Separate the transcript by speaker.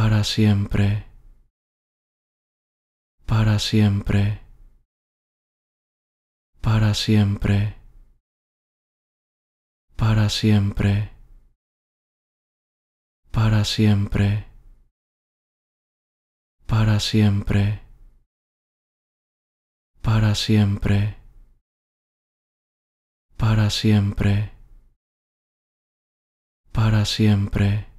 Speaker 1: para siempre, para siempre, para siempre, para siempre, para siempre, para siempre, para siempre, para siempre, para siempre.